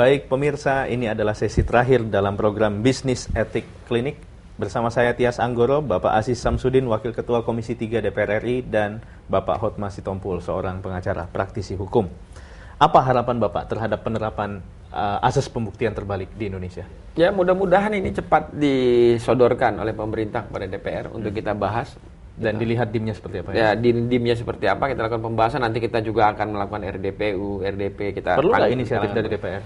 Baik pemirsa, ini adalah sesi terakhir dalam program Bisnis Etik Klinik. Bersama saya Tias Anggoro, Bapak Asis Samsudin, Wakil Ketua Komisi 3 DPR RI, dan Bapak Hotma Sitompul, seorang pengacara praktisi hukum. Apa harapan Bapak terhadap penerapan uh, asas pembuktian terbalik di Indonesia? Ya, mudah-mudahan ini cepat disodorkan oleh pemerintah kepada DPR hmm. untuk kita bahas dan kita. dilihat dimnya seperti apa ya? Ya, dimnya seperti apa kita lakukan pembahasan nanti kita juga akan melakukan RDPU, RDP kita Perlu nggak inisiatif dari DPR?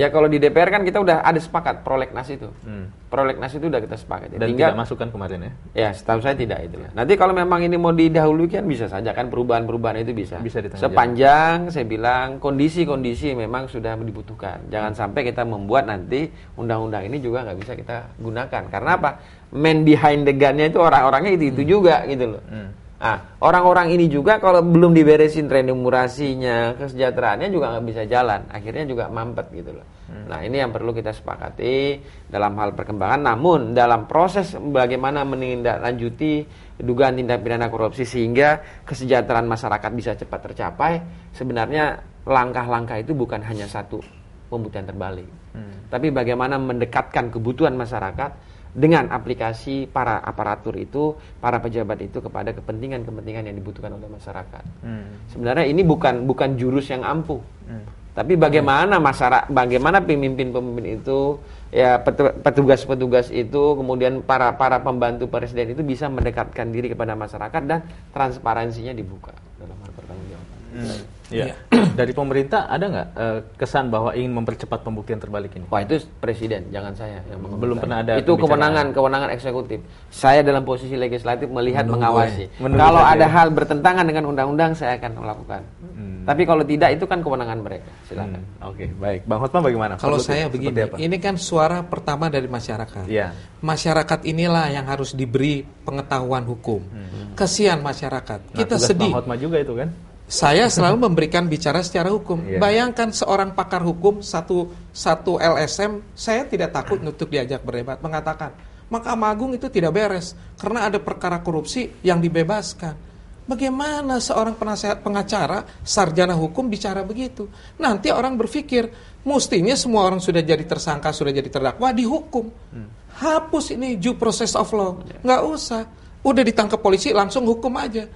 Ya kalau di DPR kan kita udah ada sepakat prolegnas itu. Hmm. Prolegnas itu udah kita sepakat. Dan Tinggal, tidak masukkan kemarin ya? Ya, setahu saya tidak itu. Ya. Nanti kalau memang ini mau didahului kan bisa saja kan perubahan-perubahan itu bisa. Bisa ditanggung. Sepanjang saya bilang kondisi-kondisi memang sudah dibutuhkan. Jangan hmm. sampai kita membuat nanti undang-undang ini juga nggak bisa kita gunakan. Karena apa? Man behind the gunnya itu orang-orangnya itu itu hmm. juga gitu loh. Hmm. Nah, orang-orang ini juga kalau belum diberesin remunerasinya, kesejahteraannya juga nggak bisa jalan. Akhirnya juga mampet gitu loh. Hmm. Nah, ini yang perlu kita sepakati dalam hal perkembangan. Namun, dalam proses bagaimana menindaklanjuti dugaan tindak pidana korupsi sehingga kesejahteraan masyarakat bisa cepat tercapai, sebenarnya langkah-langkah itu bukan hanya satu pembuktian terbalik. Hmm. Tapi bagaimana mendekatkan kebutuhan masyarakat dengan aplikasi para aparatur itu, para pejabat itu kepada kepentingan-kepentingan yang dibutuhkan oleh masyarakat. Hmm. Sebenarnya ini bukan bukan jurus yang ampuh, hmm. tapi bagaimana masyarakat, bagaimana pemimpin-pemimpin itu, ya petugas-petugas itu, kemudian para para pembantu presiden itu bisa mendekatkan diri kepada masyarakat dan transparansinya dibuka dalam hal pertanggung Hmm. Yeah. Iya dari pemerintah ada nggak e, kesan bahwa ingin mempercepat pembuktian terbalik ini? Wah itu presiden, jangan saya yang belum pernah ada. Itu kewenangan kewenangan eksekutif. Saya dalam posisi legislatif melihat Menunggu mengawasi. kalau ada hal bertentangan dengan undang-undang saya akan melakukan. Hmm. Tapi kalau tidak itu kan kewenangan mereka. Silakan. Hmm. Oke okay, baik, Bang Hotman bagaimana? Kalau saya begini, apa? ini kan suara pertama dari masyarakat. Ya. Masyarakat inilah yang harus diberi pengetahuan hukum. Hmm. Kesian masyarakat. Nah, kita sedih. Bang Hotman juga itu kan? Saya selalu memberikan bicara secara hukum. Yeah. Bayangkan seorang pakar hukum satu satu LSM, saya tidak takut untuk diajak berdebat mengatakan Mahkamah Agung itu tidak beres karena ada perkara korupsi yang dibebaskan. Bagaimana seorang penasehat pengacara, sarjana hukum bicara begitu? Nanti orang berpikir, mestinya semua orang sudah jadi tersangka, sudah jadi terdakwa, dihukum. Hmm. Hapus ini due process of law. Iya. Nggak usah. Udah ditangkap polisi, langsung hukum aja.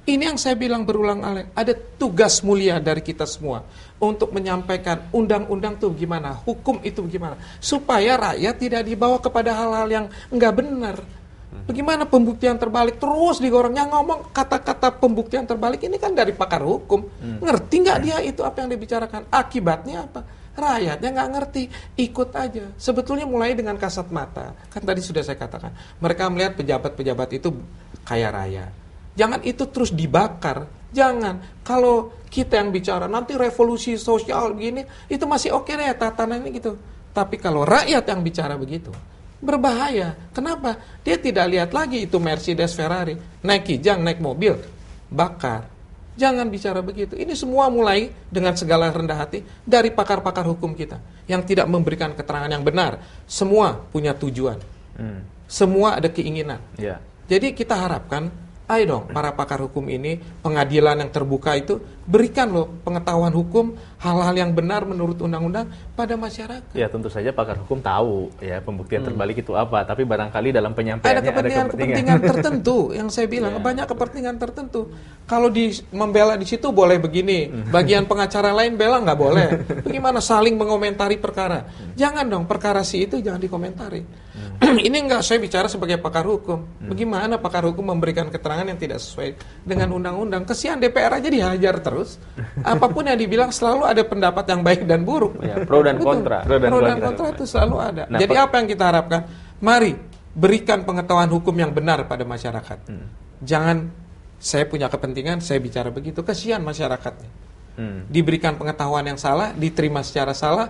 Ini yang saya bilang berulang kali. Ada tugas mulia dari kita semua untuk menyampaikan undang-undang itu gimana, hukum itu gimana, supaya rakyat tidak dibawa kepada hal-hal yang nggak benar. Bagaimana pembuktian terbalik terus digorengnya ngomong kata-kata pembuktian terbalik ini kan dari pakar hukum. Hmm. Ngerti nggak hmm. dia itu apa yang dibicarakan? Akibatnya apa? Rakyatnya nggak ngerti, ikut aja. Sebetulnya mulai dengan kasat mata. Kan tadi sudah saya katakan, mereka melihat pejabat-pejabat itu kaya raya Jangan itu terus dibakar. Jangan. Kalau kita yang bicara nanti revolusi sosial begini, itu masih oke okay tatanan ini gitu. Tapi kalau rakyat yang bicara begitu, berbahaya. Kenapa? Dia tidak lihat lagi itu Mercedes Ferrari. Naik kijang, naik mobil, bakar. Jangan bicara begitu. Ini semua mulai dengan segala rendah hati dari pakar-pakar hukum kita yang tidak memberikan keterangan yang benar. Semua punya tujuan. Hmm. Semua ada keinginan. Yeah. Jadi kita harapkan ayo dong para pakar hukum ini pengadilan yang terbuka itu berikan loh pengetahuan hukum hal-hal yang benar menurut undang-undang pada masyarakat. Ya tentu saja pakar hukum tahu ya pembuktian hmm. terbalik itu apa, tapi barangkali dalam penyampaian ada kepentingan, ada kepentingan, kepentingan tertentu yang saya bilang yeah. banyak kepentingan tertentu. Kalau di membela di situ boleh begini, hmm. bagian pengacara lain bela nggak boleh. Bagaimana saling mengomentari perkara? Hmm. Jangan dong perkara si itu jangan dikomentari. Hmm. ini enggak saya bicara sebagai pakar hukum. Hmm. Bagaimana pakar hukum memberikan keterangan yang tidak sesuai dengan hmm. undang-undang? Kesian DPR aja dihajar terus. Apapun yang dibilang selalu ada pendapat yang baik dan buruk. Ya, pro dan Betul. kontra. Pro dan, pro dan kontra itu selalu ada. Nah, Jadi apa yang kita harapkan? Mari berikan pengetahuan hukum yang benar pada masyarakat. Hmm. Jangan saya punya kepentingan, saya bicara begitu. Kesian masyarakatnya. Hmm. Diberikan pengetahuan yang salah, diterima secara salah,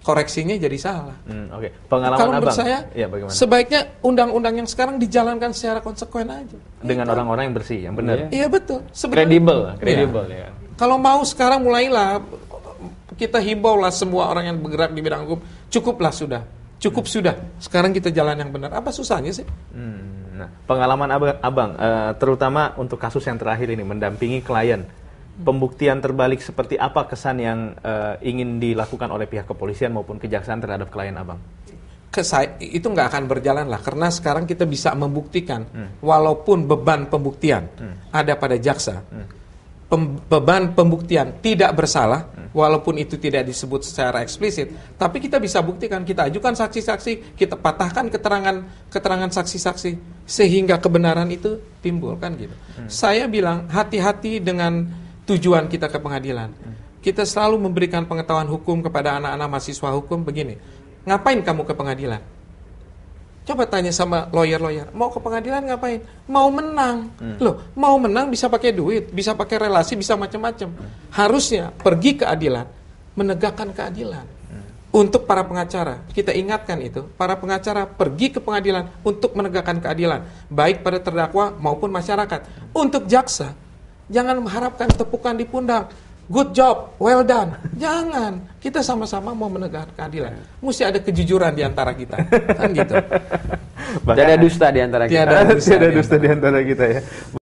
koreksinya jadi salah. Hmm, Oke, okay. pengalaman Kalau abang, menurut saya, ya sebaiknya undang-undang yang sekarang dijalankan secara konsekuen aja. Dengan iya. orang-orang yang bersih, yang benar. Iya ya, betul. Kredibel, iya. kredibel ya. ya. Kalau mau sekarang mulailah kita himbau lah semua orang yang bergerak di bidang hukum, cukuplah sudah, cukup hmm. sudah. Sekarang kita jalan yang benar. Apa susahnya sih? Hmm, nah, pengalaman abang, abang, uh, terutama untuk kasus yang terakhir ini mendampingi klien pembuktian terbalik seperti apa kesan yang uh, ingin dilakukan oleh pihak kepolisian maupun kejaksaan terhadap klien abang? Kesai, itu nggak akan berjalan lah karena sekarang kita bisa membuktikan hmm. walaupun beban pembuktian hmm. ada pada jaksa hmm. pem, beban pembuktian tidak bersalah hmm. walaupun itu tidak disebut secara eksplisit tapi kita bisa buktikan kita ajukan saksi-saksi kita patahkan keterangan keterangan saksi-saksi sehingga kebenaran itu timbul kan gitu hmm. saya bilang hati-hati dengan tujuan kita ke pengadilan. Hmm. Kita selalu memberikan pengetahuan hukum kepada anak-anak mahasiswa hukum begini. Ngapain kamu ke pengadilan? Coba tanya sama lawyer-lawyer, mau ke pengadilan ngapain? Mau menang. Hmm. Loh, mau menang bisa pakai duit, bisa pakai relasi, bisa macam-macam. Hmm. Harusnya pergi ke adilan, menegakkan keadilan. Untuk para pengacara, kita ingatkan itu, para pengacara pergi ke pengadilan untuk menegakkan keadilan, baik pada terdakwa maupun masyarakat. Untuk jaksa, Jangan mengharapkan tepukan di pundak. Good job, well done. Jangan. Kita sama-sama mau menegakkan keadilan. Mesti ada kejujuran di antara kita. Kan gitu. Tidak ada dusta di antara kita. Tidak ada dusta di antara kita ya.